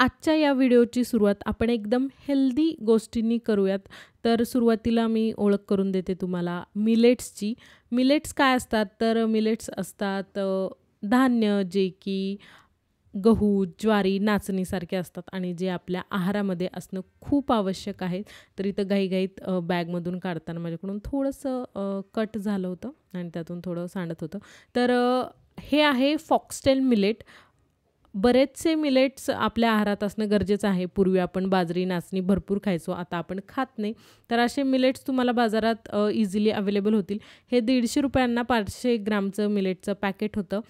आजच्या या व्हिडिओची सुरुवात आपण एकदम हेल्दी गोष्टींनी करूयात तर सुरुवातीला मी ओळख करून देते तुम्हाला मिलेट्सची मिलेट्स काय असतात तर मिलेट्स असतात धान्य जे की गहू ज्वारी नाचणीसारखे असतात आणि जे आपल्या आहारामध्ये असणं खूप आवश्यक आहे तर इथं घाईघाईत बॅगमधून काढताना माझ्याकडून थोडंसं कट झालं होतं आणि त्यातून थोडं सांडत होतं तर हे आहे फॉक्सटेल मिलेट बरेचसे मिलेट्स आपल्या आहारात असणं गरजेचं आहे पूर्वी आपण बाजरी नाचणी भरपूर खायचो आता आपण खात नाही तर असे मिलेट्स तुम्हाला बाजारात इझिली अवेलेबल होतील हे दीडशे रुपयांना पाचशे ग्रामचं मिलेटचं पॅकेट होतं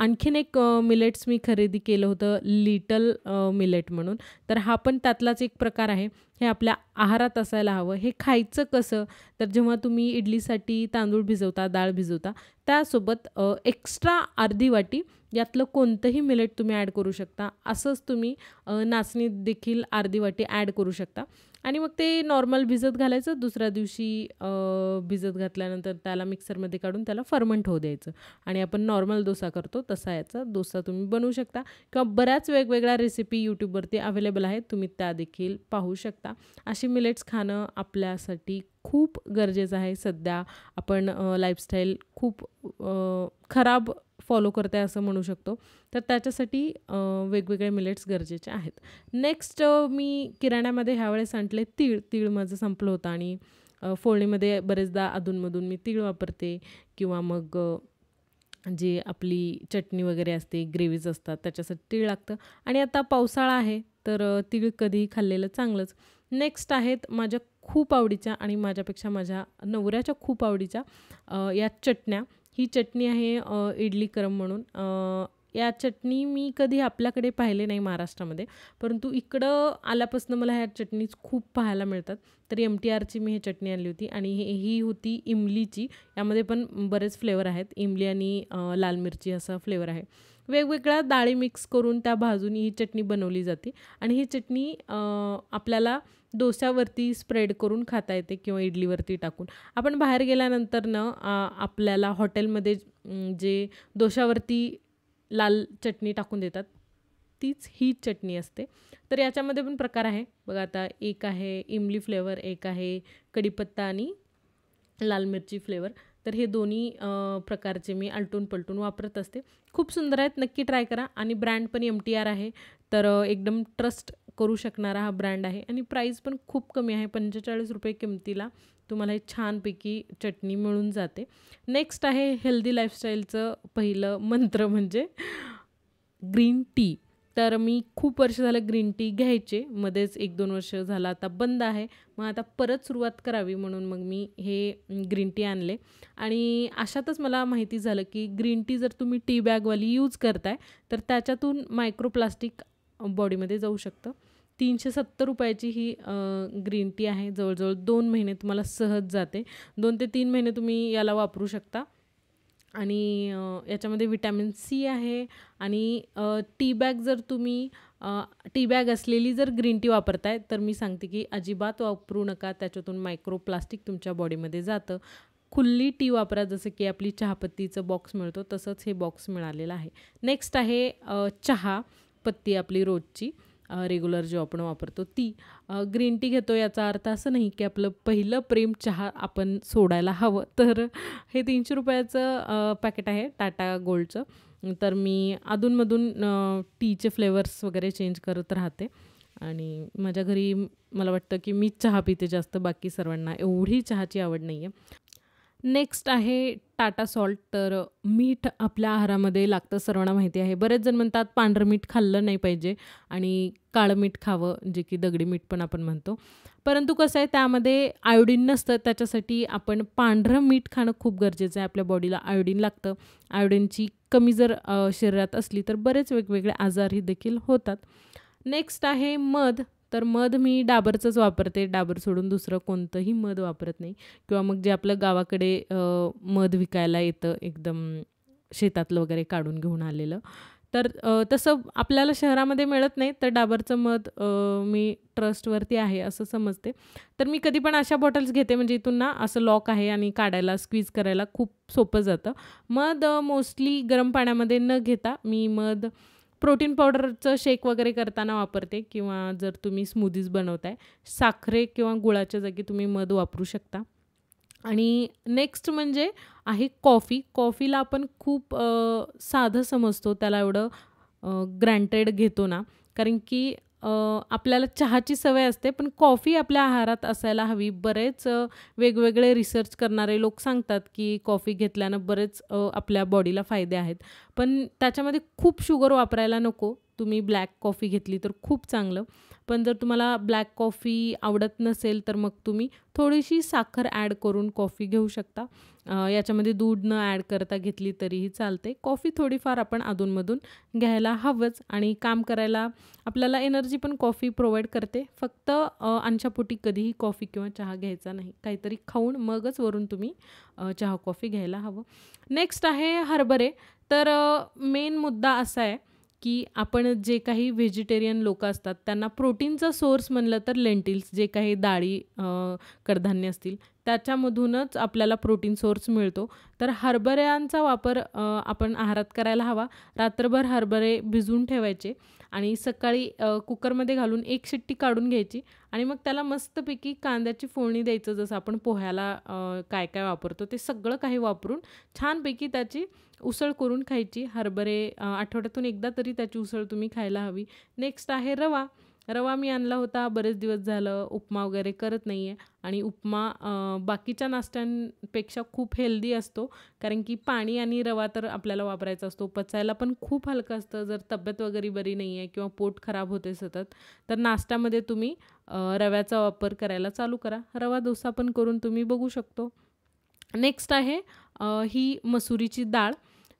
आणखीन एक मिलेट्स मी खरेदी केलं होतं लिटल मिलेट म्हणून तर हा पण त्यातलाच एक प्रकार आहे हे आपल्या आहारात असायला हवं हे खायचं कसं तर जेव्हा तुम्ही इडलीसाठी तांदूळ भिजवता डाळ भिजवता त्यासोबत एक्स्ट्रा अर्धी वाटी यातलं कोणतंही मिलेट तुम्ही ॲड करू शकता असंच तुम्ही नाचणी देखील अर्धी वाटी ॲड करू शकता आणि मग ते नॉर्मल भिजत घालायचं दुसऱ्या दिवशी भिजत घातल्यानंतर त्याला मिक्सरमध्ये काढून त्याला फर्मंट होऊ द्यायचं आणि आपण नॉर्मल डोसा करतो तसा याचा डोसा तुम्ही बनवू शकता किंवा बऱ्याच वेगवेगळ्या रेसिपी यूट्यूबवरती अवेलेबल आहेत तुम्ही त्या देखील पाहू शकता अशी मिलेट्स खाणं आपल्यासाठी खूप गरजेचं आहे सध्या आपण लाईफस्टाईल खूप खराब फॉलो करते असं म्हणू शकतो तर त्याच्यासाठी वेगवेगळे मिलेट्स गरजेचे आहेत नेक्स्ट मी किराण्यामध्ये ह्यावेळेस आणले तीळ तीळ माझं संपलं होतं आणि फोडणीमध्ये बरेचदा अधूनमधून मी तीळ वापरते किंवा मग जी आपली चटणी वगैरे असते ग्रेव्हीज असतात त्याच्यासाठी तीळ लागतं आणि आता पावसाळा आहे तर तीळ कधीही खाल्लेलं चांगलंच नेक्स्ट आहेत माझ्या खूप आवडीच्या आणि माझ्यापेक्षा माझ्या नवऱ्याच्या खूप आवडीच्या या चटण्या ही चटणी आहे इडली करम म्हणून या चटणी मी कधी आपल्याकडे पाहिले नाही महाराष्ट्रामध्ये परंतु इकडं आल्यापासून मला ह्या चटणीज खूप पाहायला मिळतात तर एम टी आरची मी ही चटणी आणली होती आणि ही होती इमलीची यामध्ये पण बरेच फ्लेवर आहेत इमली आणि लाल मिरची असा फ्लेवर आहे वेगवेगळ्या डाळी मिक्स करून त्या भाजून ही चटणी बनवली जाते आणि ही चटणी आपल्याला डोस्यावरती स्प्रेड करून खाता येते किंवा इडलीवरती टाकून आपण बाहेर गेल्यानंतर ना आपल्याला हॉटेलमध्ये जे डोशावरती लाल चटणी टाकून देतात तीच ही चटणी असते तर याच्यामध्ये पण प्रकार आहे बघा आता एक आहे इमली फ्लेवर एक आहे कढीपत्ता आणि लाल मिरची फ्लेवर तर हे दोन्ही प्रकारचे मी आलटून पलटून वापरत असते खूप सुंदर आहेत नक्की ट्राय करा आणि ब्रँड पण एम टी आर आहे तर एकदम ट्रस्ट करू शकणारा हा ब्रँड आहे आणि प्राईस पण खूप कमी आहे पंचेचाळीस रुपये किमतीला तुम्हाला हे छानपैकी चटणी मिळून जाते नेक्स्ट आहे हेल्दी लाईफस्टाईलचं पहिलं मंत्र म्हणजे ग्रीन टी तर मी खूप वर्ष झालं ग्रीन टी घ्यायचे मध्येच एक दोन वर्ष झालं आता बंद आहे मग आता परत सुरुवात करावी म्हणून मग मी हे ग्रीन टी आणले आणि अशातच मला माहिती झालं की ग्रीन टी जर तुम्ही टी बॅगवाली यूज करताय तर त्याच्यातून मायक्रोप्लास्टिक बॉडीमध्ये जाऊ शकतं तीनशे सत्तर रुपयाची ही ग्रीन टी आहे जवळजवळ दोन महिने तुम्हाला सहज जाते दोन ते तीन महिने तुम्ही याला वापरू शकता आणि याच्यामध्ये विटॅमिन सी आहे आणि टी बॅग जर तुम्ही टी बॅग असलेली जर ग्रीन टी वापरताय तर मी सांगते की अजिबात वापरू नका त्याच्यातून मायक्रो प्लास्टिक तुमच्या बॉडीमध्ये जातं खुल्ली टी वापरा जसं की आपली चहापत्तीचं बॉक्स मिळतो तसंच हे बॉक्स मिळालेलं आहे नेक्स्ट आहे चहा पत्ती आपली रोजची रेग्युलर जो आपण वापरतो ती ग्रीन टी घेतो याचा अर्थ असं नाही की आपलं पहिलं प्रेम चहा आपण सोडायला हवं तर हे तीनशे रुपयाचं पॅकेट आहे टाटा गोल्डचं तर मी अधूनमधून टीचे फ्लेवर्स वगैरे चेंज करत राहते आणि माझ्या घरी मला वाटतं की मीच चहा पिते जास्त बाकी सर्वांना एवढी चहाची आवड नाही आहे नेक्स्ट आहे टाटा सॉल्ट तर मीठ आपल्या आहारामध्ये लागतं सर्वांना माहिती आहे बरेच जण म्हणतात पांढरं मीठ खाल्लं नाही पाहिजे आणि काळं मीठ खावं जे की दगडी मीठ पण आपण म्हणतो परंतु कसं आहे त्यामध्ये आयोडीन नसतं त्याच्यासाठी आपण पांढरं मीठ खाणं खूप गरजेचं आहे आपल्या बॉडीला आयोडीन लागतं आयोडीनची कमी जर शरीरात असली तर बरेच वेगवेगळे आजारही देखील होतात नेक्स्ट आहे मध तर मध मी डाबरचंच वापरते डाबर सोडून दुसरं कोणतंही मध वापरत नाही किंवा मग जे आपलं गावाकडे मध विकायला येतं एकदम शेतातलं वगैरे काढून घेऊन आलेलं तर तसं आपल्याला शहरामध्ये मिळत नाही तर डाबरचं मध मी ट्रस्टवरती आहे असं समजते तर मी कधी पण अशा बॉटल्स घेते म्हणजे इथून ना असं लॉक आहे आणि काढायला स्क्वीज करायला खूप सोपं जातं मध मोस्टली गरम पाण्यामध्ये न घेता मी मध प्रोटीन पावडरचं शेक वगैरे करताना वापरते किंवा जर तुम्ही स्मूदीज बनवताय साखरे किंवा गुळाच्या जागी तुम्ही मध वापरू शकता आणि नेक्स्ट म्हणजे आहे कॉफी कॉफीला आपण खूप साधं समजतो त्याला एवढं ग्रँटेड घेतो ना कारण की आपल्याला चहाची सवय असते पण कॉफी आपल्या आहारात असायला हवी बरेच वेगवेगळे रिसर्च करणारे लोक सांगतात की कॉफी घेतल्यानं बरेच आपल्या बॉडीला फायदे आहेत पण त्याच्यामध्ये खूप शुगर वापरायला नको तुम्ही ब्लॅक कॉफी घेतली तर खूप चांगलं पण जर तुम्हाला ब्लॅक कॉफी आवडत नसेल तर मग तुम्ही थोडीशी साखर ॲड करून कॉफी घेऊ शकता याच्यामध्ये दूध न ॲड करता घेतली तरीही चालते कॉफी थोडीफार आपण अधूनमधून घ्यायला हवंच आणि काम करायला आपल्याला एनर्जी पण कॉफी प्रोव्हाइड करते फक्त अंशापोटी कधीही कॉफी किंवा चहा घ्यायचा नाही काहीतरी खाऊन मगच वरून तुम्ही चहा कॉफी घ्यायला हवं नेक्स्ट आहे हरभरे तर मेन मुद्दा असा आहे की आपण जे काही व्हेजिटेरियन लोक असतात त्यांना प्रोटीनचा सोर्स म्हणलं तर लेंटिल्स जे काही डाळी कडधान्य असतील त्याच्यामधूनच आपल्याला प्रोटीन सोर्स मिळतो तर हरभऱ्यांचा वापर आपण आहारात करायला हवा रात्रभर हरभरे भिजून ठेवायचे आणि सकाळी कुकरमध्ये घालून एक शिट्टी काढून घ्यायची आणि मग त्याला मस्तपैकी कांद्याची फोडणी द्यायचं जसं आपण पोह्याला काय काय वापरतो ते सगळं काही वापरून छानपैकी त्याची उसळ करून खायची हरभरे आठवड्यातून एकदा तरी त्याची उसळ तुम्ही खायला हवी नेक्स्ट आहे रवा रवा मी आणला होता बरेच दिवस झालं उपमा वगैरे करत नाही आहे आणि उपमा बाकीच्या नाश्त्यांपेक्षा खूप हेल्दी असतो कारण की पाणी आणि रवा तर आपल्याला वापरायचा असतो पचायला पण खूप हलकं असतं जर तब्येत वगैरे बरी नाही आहे किंवा पोट खराब होते सतत तर नाश्त्यामध्ये तुम्ही रव्याचा वापर करायला चालू करा रवा डोसा पण करून तुम्ही बघू शकतो नेक्स्ट आहे ही मसुरीची डाळ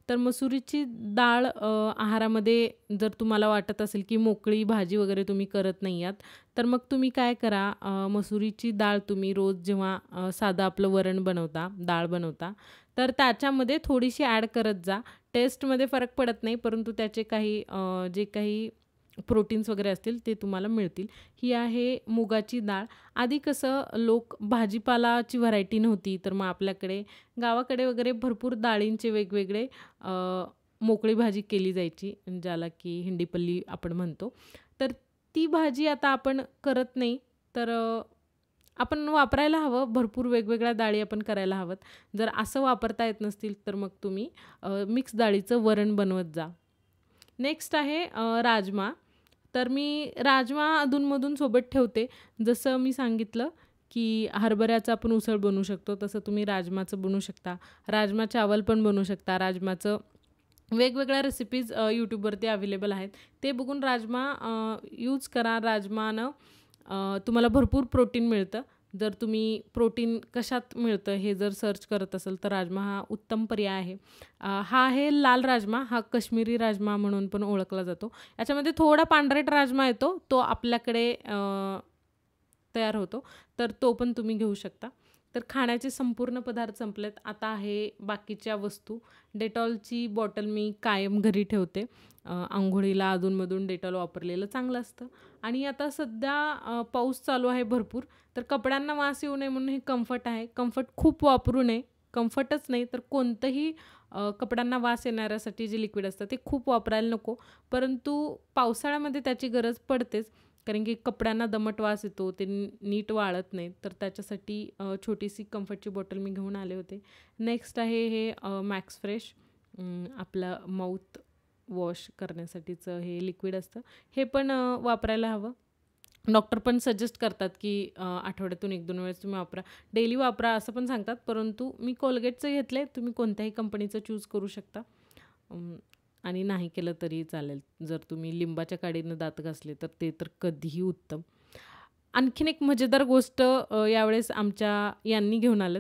तर मसुरीची डाळ आहारामध्ये जर तुम्हाला वाटत असेल की मोकळी भाजी वगैरे तुम्ही करत नाही आहात तर मग तुम्ही काय करा मसुरीची डाळ तुम्ही रोज जेव्हा साधं आपलं वरण बनवता डाळ बनवता तर त्याच्यामध्ये थोडीशी ॲड करत जा टेस्टमध्ये फरक पडत नाही परंतु त्याचे काही जे काही प्रोटीन्स वगैरे असतील ते तुम्हाला मिळतील ही आहे मुगाची डाळ आधी कसं लोक भाजीपालाची व्हरायटी नव्हती तर मग आपल्याकडे गावाकडे वगैरे भरपूर डाळींचे वेगवेगळे मोकळी भाजी केली जायची ज्याला की हिंडीपल्ली आपण म्हणतो तर ती भाजी आता आपण करत नाही तर आपण वापरायला हवं भरपूर वेगवेगळ्या डाळी आपण करायला हवं जर असं वापरता येत नसतील तर मग तुम्ही मिक्स डाळीचं वरण बनवत जा नेक्स्ट आहे राजमा तर मी राजमा अधूनमधून सोबत ठेवते जसं मी सांगितलं की हरभऱ्याचं आपण उसळ बनवू शकतो तसं तुम्ही राजमाचं बनवू शकता राजमा चावल पण बनवू शकता राजमाचं वेगवेगळ्या रेसिपीज यूट्यूबवरती अवेलेबल आहेत ते बघून राजमा यूज करा राजमानं तुम्हाला भरपूर प्रोटीन मिळतं जर तुम्ही प्रोटीन कशात मिळतं हे जर सर्च करत असाल तर राजमा हा उत्तम पर्याय आहे हा आहे लाल राजमा हा कश्मीरी राजमा म्हणून पण ओळखला जातो याच्यामध्ये थोडा पांढरेट राजमा येतो तो आपल्याकडे तयार होतो तर तो पण तुम्ही घेऊ शकता तर खाण्याचे संपूर्ण पदार्थ संपलेत आता आहे बाकीच्या वस्तू डेटॉलची बॉटल मी कायम घरी ठेवते आंघोळीला अधूनमधून डेटॉल वापरलेलं चांगलं असतं आणि आता सध्या पाऊस चालू आहे भरपूर तर कपड्यांना वास येऊ नये म्हणून हे कम्फर्ट आहे कम्फर्ट खूप वापरू नये कम्फर्टच नाही तर कोणतंही कपड्यांना वास येणाऱ्यासाठी जे लिक्विड असतं ते खूप वापरायला नको परंतु पावसाळ्यामध्ये त्याची गरज पडतेच कारण की कपड्यांना दमट वास येतो ते नीट वाळत नाही तर त्याच्यासाठी छोटीशी कम्फर्टची बॉटल मी घेऊन आले होते नेक्स्ट आहे हे मॅक्स फ्रेश आपला माउथ वॉश करण्यासाठीचं हे लिक्विड असतं हे पण वापरायला हवं डॉक्टर पण सजेस्ट करतात की आठवड्यातून एक दोन वेळेस तुम्ही वापरा डेली वापरा असं पण सांगतात परंतु मी कोलगेटचं घेतलं आहे तुम्ही कोणत्याही कंपनीचं चूज करू शकता आणि नाही केलं तरी चालेल जर तुम्ही लिंबाच्या काडीनं दात घासले तर ते तर कधीही उत्तम आणखीन एक मजेदार गोष्ट यावेळेस आमच्या यांनी घेऊन आलं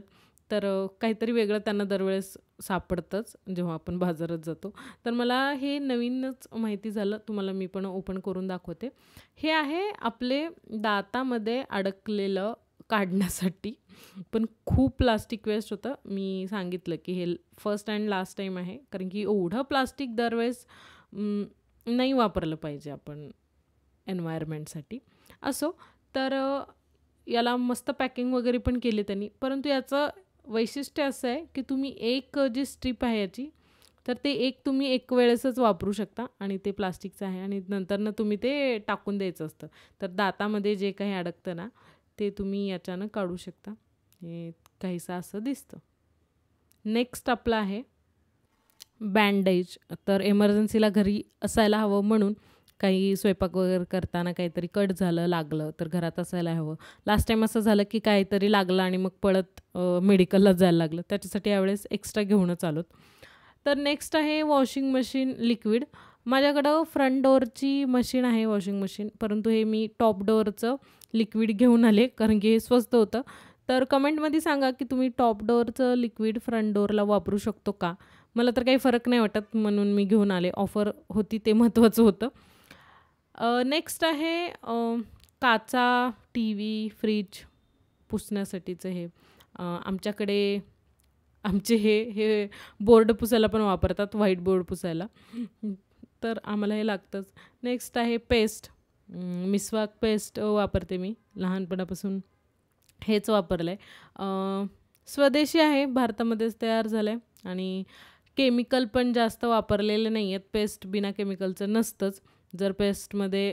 तर काहीतरी वेगळं त्यांना दरवेळेस सापडतंच जेव्हा आपण बाजारात जातो तर मला हे नवीनच माहिती झालं तुम्हाला मी पण ओपन करून दाखवते हे आहे आपले दातामध्ये अडकलेलं काढण्यासाठी पण खूप प्लास्टिक वेस्ट होतं मी सांगितलं की हे फर्स्ट अँड लास्ट टाईम आहे कारण की एवढं प्लास्टिक दरवेळेस नाही वापरलं पाहिजे आपण एन्व्हायरमेंटसाठी असो तर याला मस्त पॅकिंग वगैरे पण केले त्यांनी परंतु याचं वैशिष्ट्य असं आहे की तुम्ही एक जी स्ट्रीप आहे याची तर ते एक तुम्ही एक वेळेसच वापरू शकता आणि ते प्लास्टिकचं आहे आणि नंतरनं तुम्ही ते टाकून द्यायचं असतं तर दातामध्ये जे काही अडकतं ना ते तुम्ही याच्यानं काढू शकता हे काहीसं असं दिसतं नेक्स्ट आपलं आहे बँडेज तर एमर्जन्सीला घरी असायला हवं म्हणून काही स्वयंपाक वगैरे करताना काहीतरी कट झालं लागलं तर घरात असायला हवं लास्ट टाईम असं झालं की काहीतरी लागलं आणि मग पळत मेडिकलला जायला लागलं त्याच्यासाठी यावेळेस एक्स्ट्रा घेऊनच आलोत तर नेक्स्ट आहे वॉशिंग मशीन लिक्विड माझ्याकडं फ्रंट डोअरची मशीन आहे वॉशिंग मशीन परंतु हे मी टॉप डोअरचं लिक्विड घेऊन आले कारण की हे स्वस्त होतं तर कमेंटमध्ये सांगा की तुम्ही टॉप डोअरचं लिक्विड फ्रंट डोअरला वापरू शकतो का मला तर काही फरक नाही वाटत म्हणून मी घेऊन आले ऑफर होती ते महत्त्वाचं होतं नेक्स्ट आहे काचा टी व्ही फ्रीज पुसण्यासाठीचं हे आमच्याकडे आमचे हे हे बोर्ड पुसायला पण वापरतात व्हाईट बोर्ड पुसायला तर आम्हाला हे लागतंच नेक्स्ट आहे पेस्ट मिसवाक पेस्ट वापरते मी लहानपणापासून हेच वापरलं आहे स्वदेशी आहे भारतामध्येच तयार झालं आहे आणि केमिकल पण जास्त वापरलेले नाही आहेत पेस्ट बिना केमिकलचं नसतंच जर पेस्टमध्ये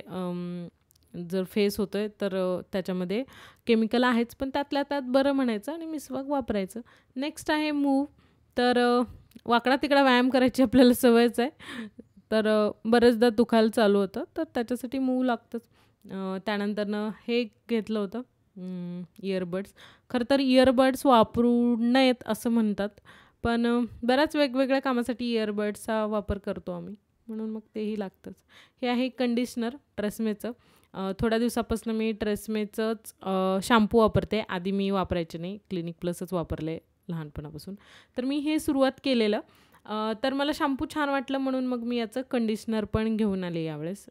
जर फेस होतो आहे तर त्याच्यामध्ये केमिकल आहेच पण त्यातल्या त्यात बरं म्हणायचं आणि मिसवाक वापरायचं नेक्स्ट आहे मूव तर वाकडा तिकडा व्यायाम करायची आपल्याला सवयच आहे तर बरेचदा दुखायला चालू होतं तर त्याच्यासाठी मूव लागतंच त्यानंतरनं हे घेतलं होतं इयरबड्स खरं तर इयरबड्स वापरू नयेत असं म्हणतात पण बऱ्याच वेगवेगळ्या कामासाठी इयरबड्सचा वापर करतो आम्ही म्हणून मग तेही लागतंच हे आहे कंडिशनर ट्रेसमेचं थोड्या दिवसापासून मी ट्रेसमेचंच शॅम्पू वापरते आधी मी वापरायचे नाही क्लिनिक प्लसच वापरले लहानपणापासून तर मी हे सुरुवात केलेलं तर मला शॅम्पू छान वाटलं म्हणून मग मी याचं कंडिशनर पण घेऊन आले यावेळेस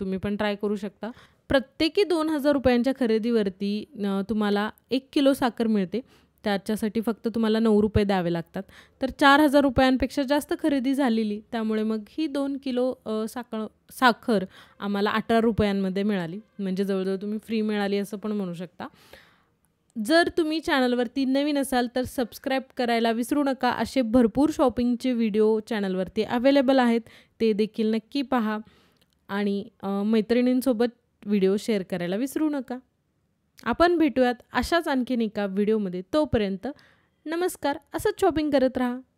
तुम्ही पण ट्राय करू शकता प्रत्येकी दोन हजार रुपयांच्या खरेदीवरती तुम्हाला एक किलो साखर मिळते त्याच्यासाठी फक्त तुम्हाला नऊ रुपये द्यावे लागतात तर चार हजार रुपयांपेक्षा जास्त खरेदी झालेली त्यामुळे मग ही दोन किलो साखर साखर आम्हाला अठरा रुपयांमध्ये मिळाली म्हणजे जवळजवळ तुम्ही फ्री मिळाली असं पण म्हणू शकता जर तुम्ही चॅनलवरती नवीन असाल तर सबस्क्राईब करायला विसरू नका असे भरपूर शॉपिंगचे व्हिडिओ चॅनलवरती अवेलेबल आहेत ते देखील नक्की पहा आणि मैत्रिणींसोबत व्हिडिओ शेअर करायला विसरू नका आपण भेटूयात अशाच आणखीन एका व्हिडिओमध्ये तोपर्यंत नमस्कार असंच शॉपिंग करत राहा